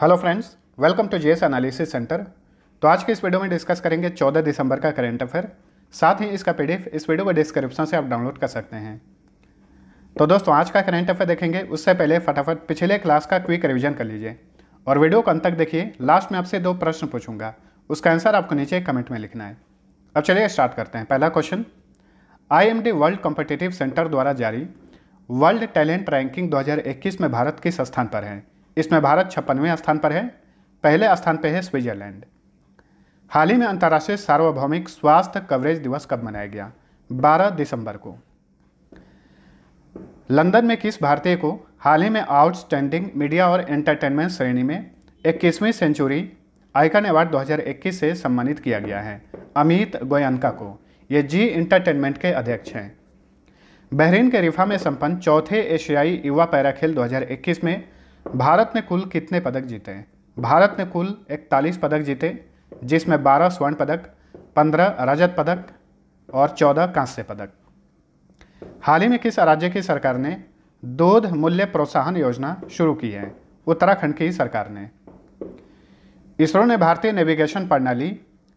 hello friends welcome to JS analysis centre तो आज के इस वीडियो में डिस्कस करेंगे 14 दिसंबर का करंट अफेयर साथ ही इसका पीडीएफ इस वीडियो के डिस्क्रिप्शन से आप डाउनलोड कर सकते हैं तो दोस्तों आज का करंट अफेयर देखेंगे उससे पहले फटाफट पिछले क्लास का क्विक रिविजन कर लीजिए और वीडियो को अंत तक देखिए लास्ट में आपसे दो प्रश्न पूछूंगा उसका आंसर आपको नीचे कमेंट में लिखना है अब चलिए स्टार्ट करते हैं पहला question I world competitive centre द्वारा जारी वर्ल्ड टैलेंट रैंकिंग 2021 में भारत किस स्थान पर है इसमें भारत छप्पनवें स्थान पर है पहले स्थान पर है स्विट्जरलैंड हाल ही में अंतर्राष्ट्रीय सार्वभौमिक स्वास्थ्य कवरेज दिवस कब मनाया गया 12 दिसंबर को लंदन में किस भारतीय को हाल ही में आउटस्टैंडिंग मीडिया और एंटरटेनमेंट श्रेणी में इक्कीसवीं सेंचुरी आइकन अवार्ड 2021 से सम्मानित किया गया है अमित गोयनका को ये जी इंटरटेनमेंट के अध्यक्ष हैं बहरीन के रिफा में संपन्न चौथे एशियाई युवा पैरा खेल 2021 में भारत ने कुल कितने पदक जीते हैं भारत ने कुल इकतालीस पदक जीते जिसमें बारह स्वर्ण पदक पंद्रह रजत पदक और चौदह कांस्य पदक हाल ही में किस राज्य की सरकार ने दूध मूल्य प्रोत्साहन योजना शुरू की है उत्तराखंड की सरकार ने इसरो ने भारतीय नेविगेशन प्रणाली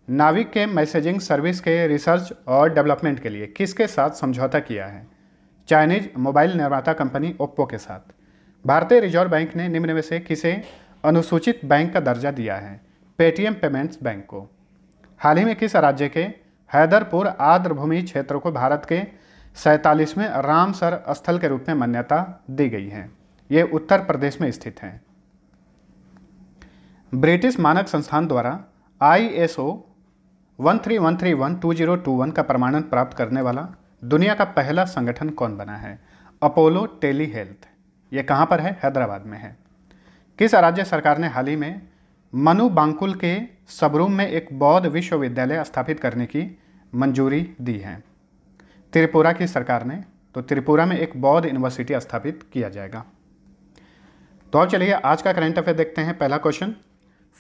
नाविक के मैसेजिंग सर्विस के रिसर्च और डेवलपमेंट के लिए किसके साथ समझौता किया है चाइनीज मोबाइल निर्माता कंपनी ओप्पो के साथ भारतीय रिजर्व बैंक ने निम्न में से किसे अनुसूचित बैंक का दर्जा दिया है पेटीएम पेमेंट्स बैंक को हाल ही में किस राज्य के हैदरपुर आर्द्रभूमि क्षेत्र को भारत के सैंतालीसवें रामसर स्थल के रूप में मान्यता दी गई है ये उत्तर प्रदेश में स्थित है ब्रिटिश मानक संस्थान द्वारा I S O one three one three one two zero two one का प्रमाणन प्राप्त करने वाला दुनिया का पहला संगठन कौन बना है अपोलो टेली हेल्थ ये कहाँ पर है हैदराबाद में है किस राज्य सरकार ने हाल ही में मनु बांकुल के सबरूम में एक बौद्ध विश्वविद्यालय स्थापित करने की मंजूरी दी है त्रिपुरा की सरकार ने तो त्रिपुरा में एक बौद्ध यूनिवर्सिटी स्थापित किया जाएगा तो अब चलिए आज का करंट अफेयर देखते हैं पहला क्वेश्चन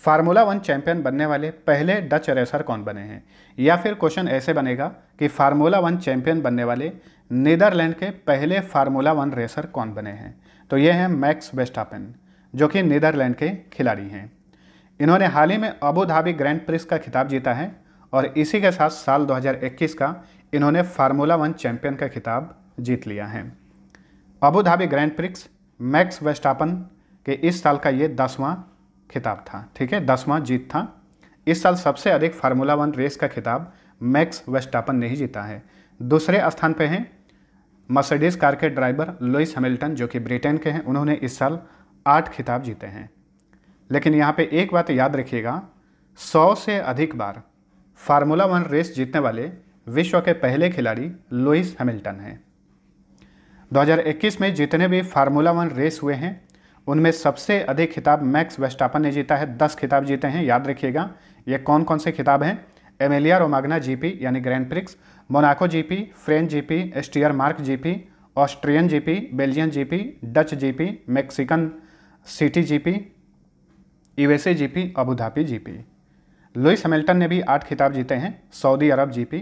फार्मूला वन चैंपियन बनने वाले पहले डच रेसर कौन बने हैं या फिर क्वेश्चन ऐसे बनेगा कि फार्मूला वन चैंपियन बनने वाले नीदरलैंड के पहले फार्मूला वन रेसर कौन बने हैं तो ये हैं मैक्स वेस्टापन जो कि नीदरलैंड के खिलाड़ी हैं इन्होंने हाल ही में अबू धाबी ग्रैंड प्रिक्स का खिताब जीता है और इसी के साथ साल 2021 का इन्होंने फार्मूला वन चैंपियन का खिताब जीत लिया है Abu Dhabi grand prix Max Verstappen के इस साल का ये दसवां खिताब था ठीक है दसवां जीत था इस साल सबसे अधिक फार्मूला वन रेस का खिताब मैक्स वेस्टापन ने ही जीता है दूसरे स्थान पर हैं मर्सिडीज कार के ड्राइवर लुइस हैमिल्टन जो कि ब्रिटेन के हैं उन्होंने इस साल आठ खिताब जीते हैं लेकिन यहाँ पे एक बात याद रखिएगा सौ से अधिक बार फार्मूला वन रेस जीतने वाले विश्व के पहले खिलाड़ी लुइस हैमिल्टन हैं 2021 में जितने भी फार्मूला वन रेस हुए हैं उनमें सबसे अधिक खिताब मैक्स वेस्टापन ने जीता है दस खिताब जीते हैं याद रखिएगा ये कौन कौन से खिताब हैं एमेलिया रोमाग्ना जीपी यानी grand prix Monaco GP French GP Steiermark GP Austrian GP Belgian GP Dutch GP Mexican City GP USA GP Abu Dhabi GP Lewis Hamilton ने भी आठ खिताब जीते हैं Saudi Arab GP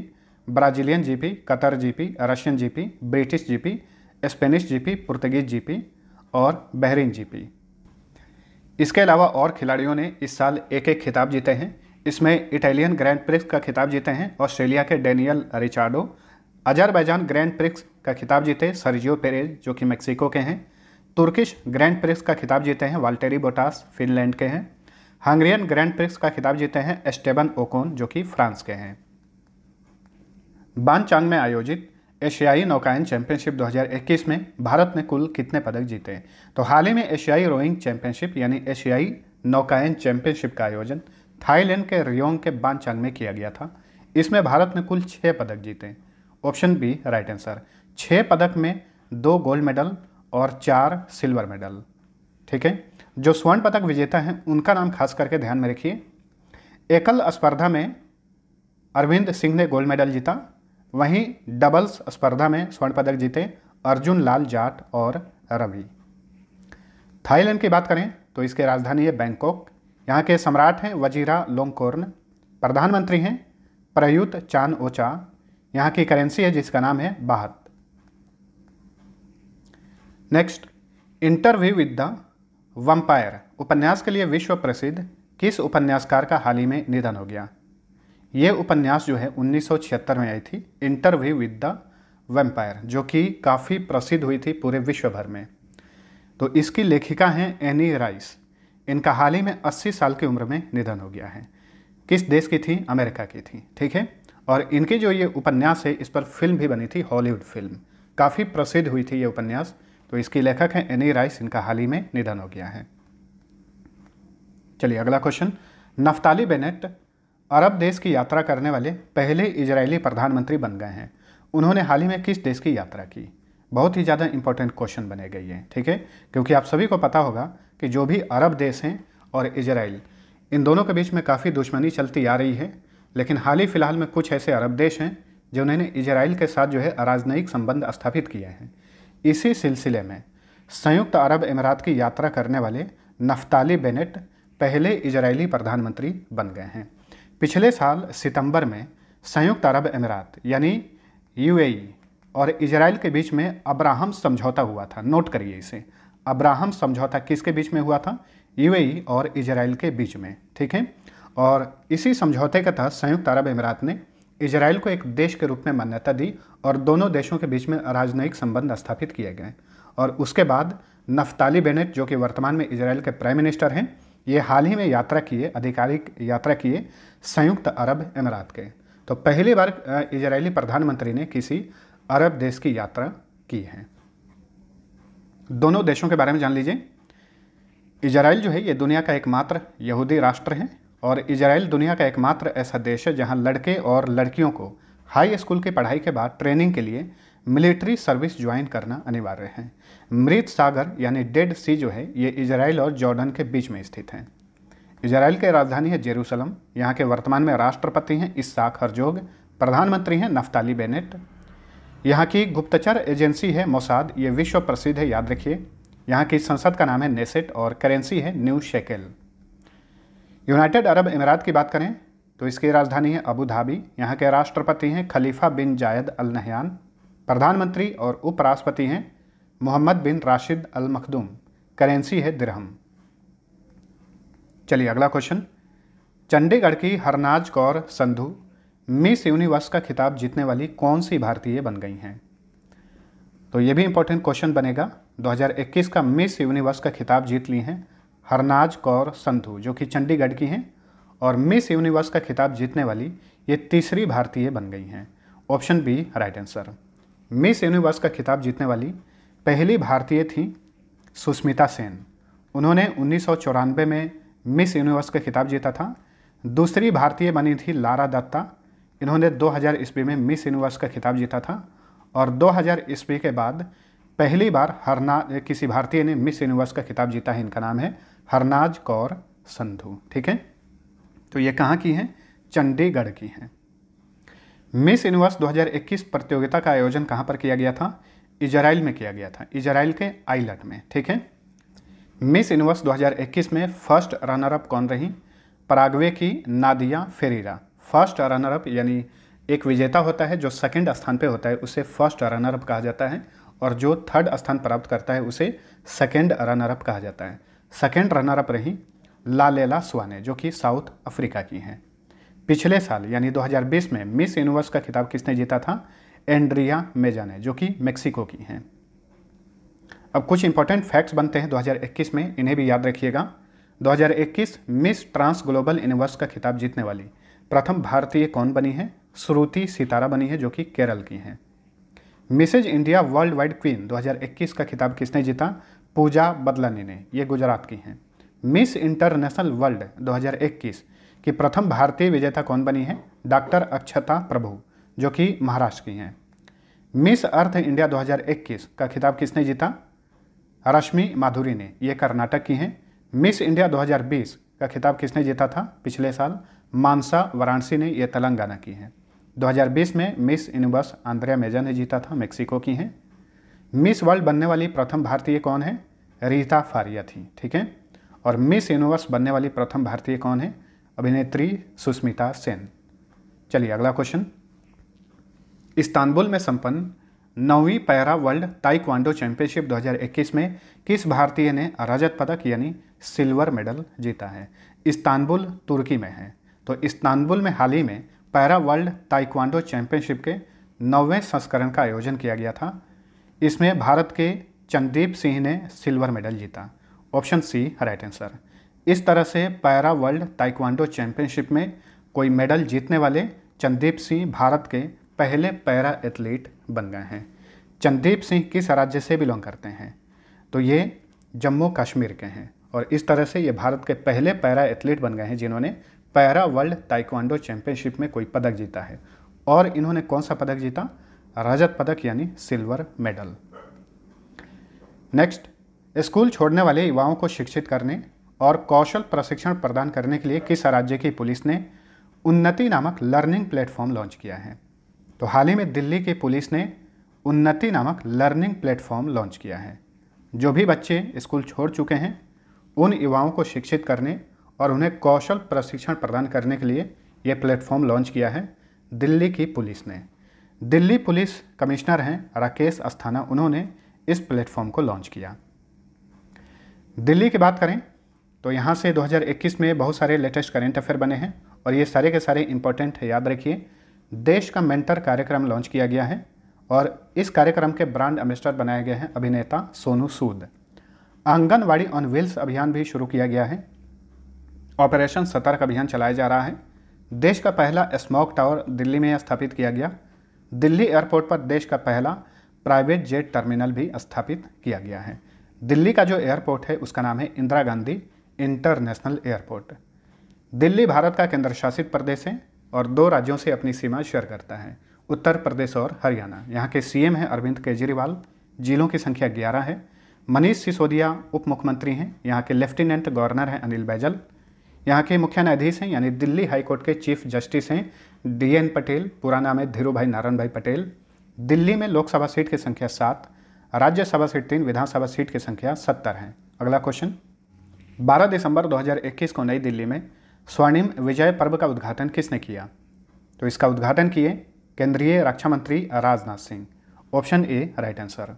Brazilian GP Qatar GP Russian GP British GP Spanish GP Portuguese GP और Bahrain GP इसके अलावा और खिलाड़ियों ने इस साल एक एक खिताब जीते हैं इसमें इटालियन ग्रैंड प्रिक्स का खिताब जीते हैं ऑस्ट्रेलिया के Daniel Ricciardo Azerbaijan grand prix का खिताब जीते सर्जियो पेरेज जो कि मेक्सिको के हैं तुर्किश ग्रैंड प्रिक्स का खिताब जीते हैं वाल्टेरी बोटास फिनलैंड के हैं हंगरियन ग्रैंड प्रिक्स का खिताब जीते हैं एस्टेबन ओकोन जो कि फ्रांस के हैं बानचांग में आयोजित एशियाई नौकायन चैंपियनशिप 2021 में भारत ने कुल कितने पदक जीते तो हाल ही में एशियाई रोइंग चैंपियनशिप यानी एशियाई नौकायन चैंपियनशिप का आयोजन थाईलैंड के रियोंग के बानचांग में किया गया था इसमें भारत ने कुल छः पदक जीते ऑप्शन बी राइट आंसर छः पदक में दो गोल्ड मेडल और चार सिल्वर मेडल ठीक है जो स्वर्ण पदक विजेता हैं उनका नाम खास करके ध्यान में रखिए एकल स्पर्धा में अरविंद सिंह ने गोल्ड मेडल जीता वहीं डबल्स स्पर्धा में स्वर्ण पदक जीते अर्जुन लाल जाट और रवि थाईलैंड की बात करें तो इसकी राजधानी है बैंकॉक यहाँ के सम्राट हैं वजीरा लोंगकोर्न प्रधानमंत्री हैं प्रयुत चांद ओचा यहाँ की करेंसी है जिसका नाम है बाहत next interview with the vampire उपन्यास के लिए विश्व प्रसिद्ध किस उपन्यासकार का हाल ही में निधन हो गया ये उपन्यास जो है 1976 में आई थी इंटरव्यू विद द वेम्पायर जो कि काफ़ी प्रसिद्ध हुई थी पूरे विश्व भर में तो इसकी लेखिका हैं एनी राइस इनका हाल ही में 80 साल की उम्र में निधन हो गया है किस देश की थी अमेरिका की थी ठीक है और इनके जो ये उपन्यास है इस पर फिल्म भी बनी थी हॉलीवुड फिल्म काफ़ी प्रसिद्ध हुई थी ये उपन्यास तो इसकी लेखक हैं एनी राइस इनका हाल ही में निधन हो गया है चलिए अगला क्वेश्चन नफ्ताली बेनेट अरब देश की यात्रा करने वाले पहले इजरायली प्रधानमंत्री बन गए हैं उन्होंने हाल ही में किस देश की यात्रा की बहुत ही ज़्यादा इंपॉर्टेंट क्वेश्चन बने गई है ठीक है क्योंकि आप सभी को पता होगा कि जो भी अरब देश हैं और इजराइल इन दोनों के बीच में काफ़ी दुश्मनी चलती आ रही है लेकिन हाल ही फ़िलहाल में कुछ ऐसे अरब देश हैं जिन्होंने इजराइल के साथ जो है अराजनयिक संबंध स्थापित किए हैं इसी सिलसिले में संयुक्त अरब अमीरात की यात्रा करने वाले नफ्ताली बेनेट पहले इजरायली प्रधानमंत्री बन गए हैं पिछले साल सितंबर में संयुक्त अरब अमीरात यानी यूएई और इजराइल के बीच में अब्राहम समझौता हुआ था नोट करिए इसे अब्राहम समझौता किसके बीच में हुआ था यूएई और इसराइल के बीच में ठीक है और इसी समझौते के तहत संयुक्त अरब अमीरात ने इसराइल को एक देश के रूप में मान्यता दी और दोनों देशों के बीच में राजनयिक संबंध स्थापित किए गए और उसके बाद नफ्ताली बेनेट जो कि वर्तमान में इसराइल के प्राइम मिनिस्टर हैं ये हाल ही में यात्रा किए आधिकारिक यात्रा किए संयुक्त अरब अमीरात के तो पहली बार इसराइली प्रधानमंत्री ने किसी अरब देश की यात्रा की है दोनों देशों के बारे में जान लीजिए इजराइल जो है ये दुनिया का एकमात्र यहूदी राष्ट्र है और इजराइल दुनिया का एकमात्र ऐसा देश है जहाँ लड़के और लड़कियों को हाई स्कूल की पढ़ाई के बाद ट्रेनिंग के लिए मिलिट्री सर्विस ज्वाइन करना अनिवार्य है मृत सागर यानी डेड सी जो है ये इजराइल और जॉर्डन के बीच में स्थित है इजराइल की राजधानी है जेरूसलम यहाँ के वर्तमान में राष्ट्रपति हैं साख हरजोग प्रधानमंत्री हैं नफ्ताली बेनेट यहाँ की गुप्तचर एजेंसी है मोसाद ये विश्व प्रसिद्ध है याद रखिए यहाँ की संसद का नाम है नेसेट और करेंसी है new shekel United Arab Emirates की बात करें तो इसकी राजधानी है अबू धाबी यहाँ के राष्ट्रपति हैं खलीफा बिन जायद अल नहयान प्रधानमंत्री और उपराष्ट्रपति हैं Mohammed bin Rashid Al Maktoum currency है दिरहम चलिए अगला क्वेश्चन चंडीगढ़ की हरनाज कौर संधू मिस यूनिवर्स का खिताब जीतने वाली कौन सी भारतीय बन गई हैं तो ये भी इंपॉर्टेंट क्वेश्चन बनेगा 2021 का मिस यूनिवर्स का खिताब जीत ली हैं हरनाज कौर संधू जो कि चंडीगढ़ की हैं और मिस यूनिवर्स का खिताब जीतने वाली ये तीसरी भारतीय बन गई हैं option B right answer Miss Universe का खिताब जीतने वाली पहली भारतीय थी सुष्मिता सेन उन्होंने उन्नीस में मिस यूनिवर्स का खिताब जीता था दूसरी भारतीय बनी थी लारा दत्ता इन्होंने 2000 ईस्वी में मिस यूनिवर्स का खिताब जीता था और 2000 ईस्वी के बाद पहली बार हरना किसी भारतीय ने मिस यूनिवर्स का खिताब जीता है इनका नाम है हरनाज कौर संधू ठीक है तो ये कहाँ की हैं चंडीगढ़ की हैं मिस यूनिवर्स 2021 प्रतियोगिता का आयोजन कहाँ पर किया गया था इजराइल में किया गया था इजराइल के आइलैंड में ठीक है मिस यूनिवर्स 2021 में फर्स्ट रनर अप कौन रही पराग्वे की Nadia Ferreira first runner up यानी एक विजेता होता है जो सेकंड स्थान पे होता है उसे फर्स्ट रनर अप कहा जाता है और जो थर्ड स्थान प्राप्त करता है उसे सेकंड रनर अप कहा जाता है सेकंड रनर अप रही लालेला सुहाने जो कि साउथ अफ्रीका की हैं पिछले साल यानी 2020 में मिस यूनिवर्स का खिताब किसने जीता था एंड्रिया मेजा ने जो कि मेक्सिको की हैं अब कुछ इंपॉर्टेंट फैक्ट्स बनते हैं 2021 में इन्हें भी याद रखिएगा 2021 मिस ट्रांस ग्लोबल यूनिवर्स का खिताब जीतने वाली प्रथम भारतीय कौन बनी है श्रुति सितारा बनी है जो कि केरल की हैं Mrs India worldwide queen 2021 का खिताब किसने जीता पूजा बदलानी ने ये गुजरात की हैं मिस इंटरनेशनल वर्ल्ड 2021 की प्रथम भारतीय विजेता कौन बनी है डॉक्टर अक्षता प्रभु जो कि महाराष्ट्र की हैं मिस अर्थ इंडिया 2021 का खिताब किसने जीता रश्मि माधुरी ने ये कर्नाटक की हैं मिस इंडिया 2020 का खिताब किसने जीता था पिछले साल मानसा वाराणसी ने ये तेलंगाना की हैं 2020 में मिस यूनिवर्स आंद्रिया मेजा ने जीता था मेक्सिको की हैं मिस वर्ल्ड बनने वाली प्रथम भारतीय कौन है रीता फारिया थी ठीक है और मिस यूनिवर्स बनने वाली प्रथम भारतीय कौन है अभिनेत्री सुष्मिता सेन चलिए अगला क्वेश्चन इस्तांबुल में संपन्न नौवीं पैरा वर्ल्ड ताइक्वांडो चैंपियनशिप 2021 में किस भारतीय ने रजत पदक यानी सिल्वर मेडल जीता है इस्तांबुल तुर्की में है तो इस्तानबुल में हाल ही में पैरा वर्ल्ड ताइक्वांडो चैंपियनशिप के नौवें संस्करण का आयोजन किया गया था इसमें भारत के चंदीप सिंह ने सिल्वर मेडल जीता ऑप्शन सी राइट आंसर इस तरह से पैरा वर्ल्ड ताइक्वांडो चैंपियनशिप में कोई मेडल जीतने वाले चंदीप सिंह भारत के पहले पैरा एथलीट बन गए हैं चंदीप सिंह किस राज्य से बिलोंग करते हैं तो ये जम्मू कश्मीर के हैं और इस तरह से ये भारत के पहले पैरा एथलीट बन गए हैं जिन्होंने पैरा वर्ल्ड ताइक्वांडो चैंपियनशिप में कोई पदक जीता है और इन्होंने कौन सा पदक जीता रजत पदक यानी सिल्वर मेडल नेक्स्ट स्कूल छोड़ने वाले युवाओं को शिक्षित करने और कौशल प्रशिक्षण प्रदान करने के लिए किस राज्य की पुलिस ने उन्नति नामक लर्निंग प्लेटफॉर्म लॉन्च किया है तो हाल ही में दिल्ली की पुलिस ने उन्नति नामक लर्निंग प्लेटफॉर्म लॉन्च किया है जो भी बच्चे स्कूल छोड़ चुके हैं उन युवाओं को शिक्षित करने और उन्हें कौशल प्रशिक्षण प्रदान करने के लिए यह प्लेटफॉर्म लॉन्च किया है दिल्ली की पुलिस ने दिल्ली पुलिस कमिश्नर हैं राकेश अस्थाना उन्होंने इस प्लेटफॉर्म को लॉन्च किया दिल्ली की बात करें तो यहाँ से 2021 में बहुत सारे लेटेस्ट करेंट अफेयर बने हैं और ये सारे के सारे इम्पोर्टेंट है याद रखिए देश का मेंटर कार्यक्रम लॉन्च किया गया है और इस कार्यक्रम के ब्रांड एम्बेसडर बनाए गए हैं अभिनेता सोनू सूद आंगनवाड़ी ऑन व्हील्स अभियान भी शुरू किया गया है ऑपरेशन सतर्क अभियान चलाया जा रहा है देश का पहला स्मोक टावर दिल्ली में स्थापित किया गया दिल्ली एयरपोर्ट पर देश का पहला प्राइवेट जेट टर्मिनल भी स्थापित किया गया है दिल्ली का जो एयरपोर्ट है उसका नाम है इंदिरा गांधी इंटरनेशनल एयरपोर्ट दिल्ली भारत का केंद्र शासित प्रदेश है और दो राज्यों से अपनी सीमा शेयर करता है उत्तर प्रदेश और हरियाणा यहाँ के सीएम हैं अरविंद केजरीवाल जिलों की संख्या ग्यारह है मनीष सिसोदिया उप मुख्यमंत्री हैं यहाँ के लेफ्टिनेंट गवर्नर हैं अनिल बैजल यहाँ के मुख्य न्यायाधीश हैं यानी दिल्ली हाईकोर्ट के चीफ जस्टिस हैं डी एन पटेल पूरा नाम है धीरू भाई नारायण भाई पटेल दिल्ली में लोकसभा सीट की संख्या सात राज्यसभा सीट तीन विधानसभा सीट की संख्या सत्तर है अगला क्वेश्चन 12 दिसंबर 2021 को नई दिल्ली में स्वर्णिम विजय पर्व का उद्घाटन किसने किया तो इसका उद्घाटन किए केंद्रीय रक्षा मंत्री Rajnath Singh option A right answer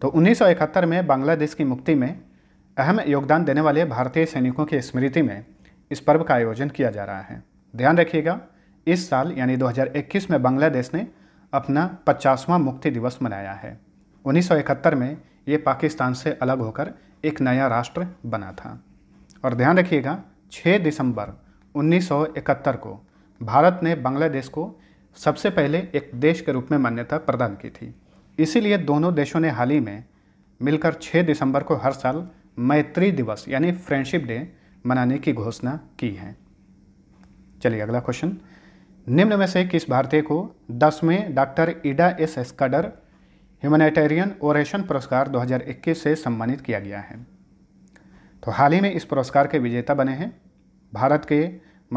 तो 1971 में बांग्लादेश की मुक्ति में अहम योगदान देने वाले भारतीय सैनिकों की स्मृति में इस पर्व का आयोजन किया जा रहा है ध्यान रखिएगा इस साल यानी 2021 में बांग्लादेश ने अपना पचासवां मुक्ति दिवस मनाया है 1971 में ये पाकिस्तान से अलग होकर एक नया राष्ट्र बना था और ध्यान रखिएगा 6 दिसंबर 1971 को भारत ने बांग्लादेश को सबसे पहले एक देश के रूप में मान्यता प्रदान की थी इसीलिए दोनों देशों ने हाल ही में मिलकर 6 दिसंबर को हर साल मैत्री दिवस यानी फ्रेंडशिप डे मनाने की घोषणा की है चलिए अगला क्वेश्चन निम्न में से किस भारतीय को दसवें doctor Ida S Scudder humanitarian oration पुरस्कार 2021 से सम्मानित किया गया है तो हाल ही में इस पुरस्कार के विजेता बने हैं भारत के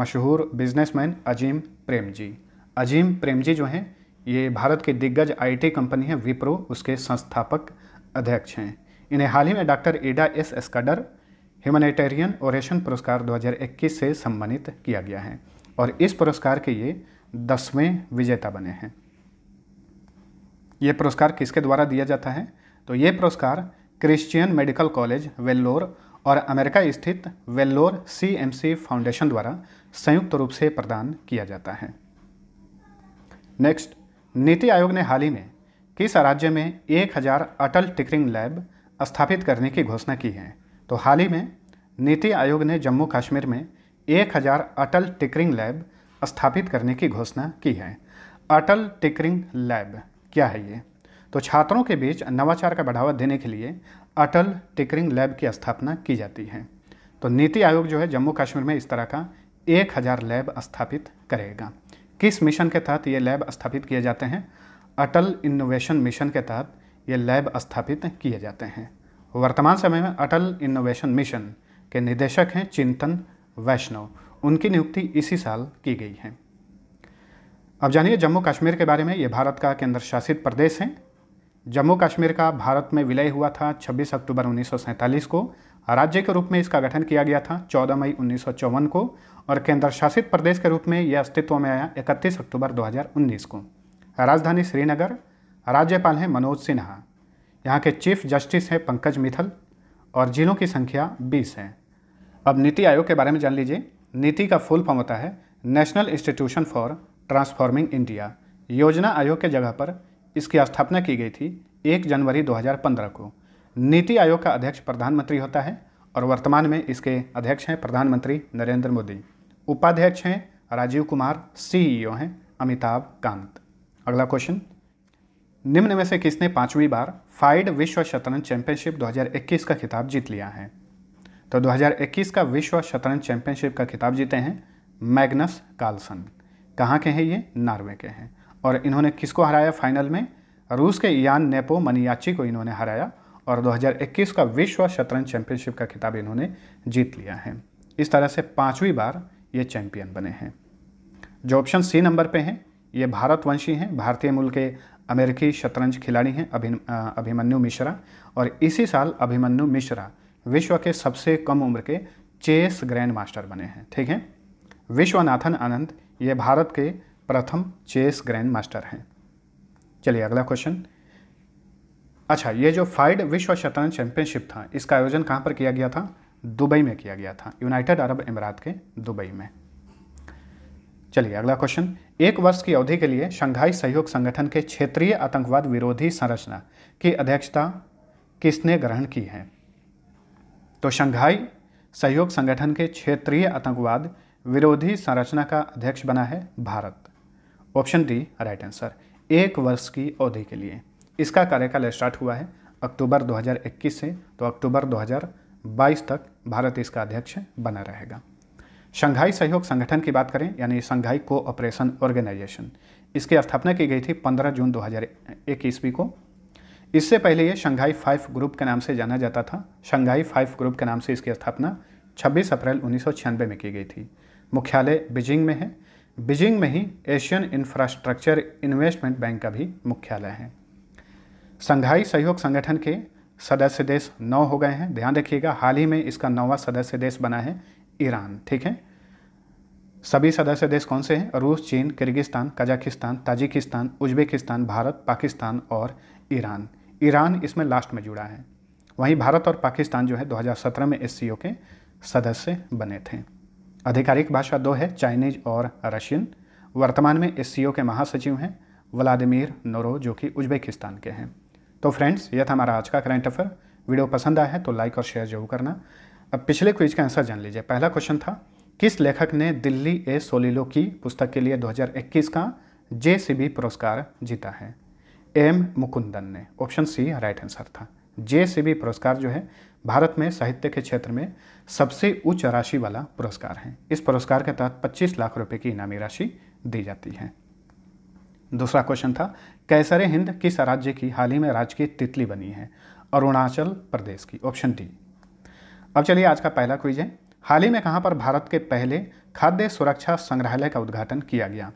मशहूर बिजनेसमैन अजीम प्रेमजी अजीम प्रेमजी जो हैं ये भारत के दिग्गज आईटी कंपनी है विप्रो उसके संस्थापक अध्यक्ष हैं इन्हें हाल ही में डॉक्टर ईडा एस एस्काडर और ओरेशन पुरस्कार 2021 से सम्मानित किया गया है और इस पुरस्कार के ये दसवें विजेता बने हैं ये पुरस्कार किसके द्वारा दिया जाता है तो ये पुरस्कार क्रिश्चियन मेडिकल कॉलेज वेल्लोर और अमेरिका स्थित वेल्लोर सीएमसी फाउंडेशन द्वारा संयुक्त रूप से प्रदान किया जाता है नेक्स्ट नीति आयोग ने हाल ही में किस राज्य में 1000 अटल टिकरिंग लैब स्थापित करने की घोषणा की है तो हाल ही में नीति आयोग ने जम्मू कश्मीर में एक हज़ार अटल टिकरिंग लैब स्थापित करने की घोषणा की है अटल टिकरिंग लैब क्या है ये तो छात्रों के बीच नवाचार का बढ़ावा देने के लिए अटल टिकरिंग लैब की स्थापना की जाती है तो नीति आयोग जो है जम्मू कश्मीर में इस तरह का एक हज़ार लैब स्थापित करेगा किस मिशन के तहत ये लैब स्थापित किए जाते हैं अटल इनोवेशन मिशन के तहत ये लैब स्थापित किए जाते हैं वर्तमान समय में अटल इनोवेशन मिशन के निदेशक हैं चिंतन वैष्णव उनकी नियुक्ति इसी साल की गई है अब जानिए जम्मू कश्मीर के बारे में ये भारत का केंद्र शासित प्रदेश है जम्मू कश्मीर का भारत में विलय हुआ था 26 अक्टूबर उन्नीस को राज्य के रूप में इसका गठन किया गया था 14 मई उन्नीस को और केंद्र शासित प्रदेश के रूप में यह अस्तित्व में आया 31 अक्टूबर 2019 को राजधानी श्रीनगर राज्यपाल हैं मनोज सिन्हा यहाँ के चीफ जस्टिस हैं पंकज मिथल और जिलों की संख्या 20 है अब नीति आयोग के बारे में जान लीजिए नीति का फुल फॉर्म होता है national institution for transforming India योजना आयोग के जगह पर इसकी स्थापना की गई थी एक जनवरी 2015 को नीति आयोग का अध्यक्ष प्रधानमंत्री होता है और वर्तमान में इसके अध्यक्ष हैं प्रधानमंत्री नरेंद्र मोदी उपाध्यक्ष हैं राजीव कुमार सीईओ e हैं अमिताभ कांत अगला क्वेश्चन निम्न में से किसने पांचवी बार फाइड विश्व शतरंज चैंपियनशिप 2021 का खिताब जीत लिया है तो 2021 का विश्व शतरंज चैंपियनशिप का खिताब जीते हैं मैग्नस कार्लसन कहाँ के हैं ये नार्वे के हैं और इन्होंने किसको हराया फाइनल में रूस के यान नेपो मनियाची को इन्होंने हराया और 2021 का विश्व शतरंज चैंपियनशिप का खिताब इन्होंने जीत लिया है इस तरह से पाँचवीं बार ये चैंपियन बने हैं जो ऑप्शन सी नंबर पर हैं ये भारतवंशी हैं भारतीय मूल के अमेरिकी शतरंज खिलाड़ी हैं अभि अभिमन्यु मिश्रा और इसी साल अभिमन्यु मिश्रा विश्व के सबसे कम उम्र के चेस ग्रैंड मास्टर बने हैं ठीक है विश्वनाथन आनंद ये भारत के प्रथम चेस ग्रैंड मास्टर हैं चलिए अगला क्वेश्चन अच्छा ये जो फाइड विश्व शतरंज चैंपियनशिप था इसका आयोजन कहाँ पर किया गया था दुबई में किया गया था यूनाइटेड अरब अमीरात के दुबई में चलिए अगला क्वेश्चन एक वर्ष की अवधि के लिए शंघाई सहयोग संगठन के क्षेत्रीय आतंकवाद विरोधी संरचना की अध्यक्षता किसने ग्रहण की है तो शंघाई सहयोग संगठन के क्षेत्रीय आतंकवाद विरोधी संरचना का अध्यक्ष बना है Bharat option D right answer एक वर्ष की अवधि के लिए इसका कार्यकाल स्टार्ट हुआ है अक्टूबर 2021 से तो अक्टूबर 2022 तक भारत इसका अध्यक्ष बना रहेगा शंघाई सहयोग संगठन की बात करें यानी शंघाई कोऑपरेशन ऑर्गेनाइजेशन इसकी स्थापना की गई थी 15 जून 2001 ईस्वी को इससे पहले ये शंघाई फाइव ग्रुप के नाम से जाना जाता था शंघाई फाइव ग्रुप के नाम से इसकी स्थापना 26 अप्रैल उन्नीस में की गई थी मुख्यालय बीजिंग में है बीजिंग में ही एशियन इंफ्रास्ट्रक्चर इन्वेस्टमेंट बैंक का भी मुख्यालय है शंघाई सहयोग संगठन के सदस्य देश नौ हो गए हैं ध्यान रखिएगा हाल ही में इसका नौवा सदस्य देश बना है ईरान ठीक है सभी सदस्य देश कौन से हैं रूस चीन Kyrgyzstan Kazakhstan Tajikistan Uzbekistan Bharat Pakistan और ईरान ईरान इसमें लास्ट में जुड़ा है वहीं भारत और पाकिस्तान जो है 2017 में एस के सदस्य बने थे आधिकारिक भाषा दो है चाइनीज और रशियन वर्तमान में एस के महासचिव हैं व्लादिमिर नोरो जो कि उज्बेकिस्तान के हैं तो फ्रेंड्स यह था हमारा आज का करंट अफेयर वीडियो पसंद आया है तो लाइक और शेयर जरूर करना अब पिछले क्विज का आंसर जान लीजिए पहला क्वेश्चन था किस लेखक ने दिल्ली ए सोलिलो की पुस्तक के लिए 2021 का जे सी बी पुरस्कार जीता है एम मुकुंदन ने ऑप्शन सी राइट आंसर था जे सी बी पुरस्कार जो है भारत में साहित्य के क्षेत्र में सबसे उच्च राशि वाला पुरस्कार है इस पुरस्कार के तहत 25 लाख रुपए की इनामी राशि दी जाती है दूसरा क्वेश्चन था कैसर हिंद किस राज्य की हाल ही में राजकीय तितली बनी है अरुणाचल प्रदेश की ऑप्शन डी अब चलिए आज का पहला क्विज है हाल ही में कहाँ पर भारत के पहले खाद्य सुरक्षा संग्रहालय का उद्घाटन किया गया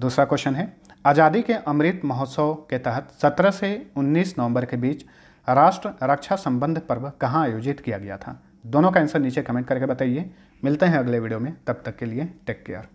दूसरा क्वेश्चन है आज़ादी के अमृत महोत्सव के तहत 17 से 19 नवंबर के बीच राष्ट्र रक्षा संबंध पर्व कहाँ आयोजित किया गया था दोनों का आंसर नीचे कमेंट करके बताइए मिलते हैं अगले वीडियो में तब तक के लिए टेक केयर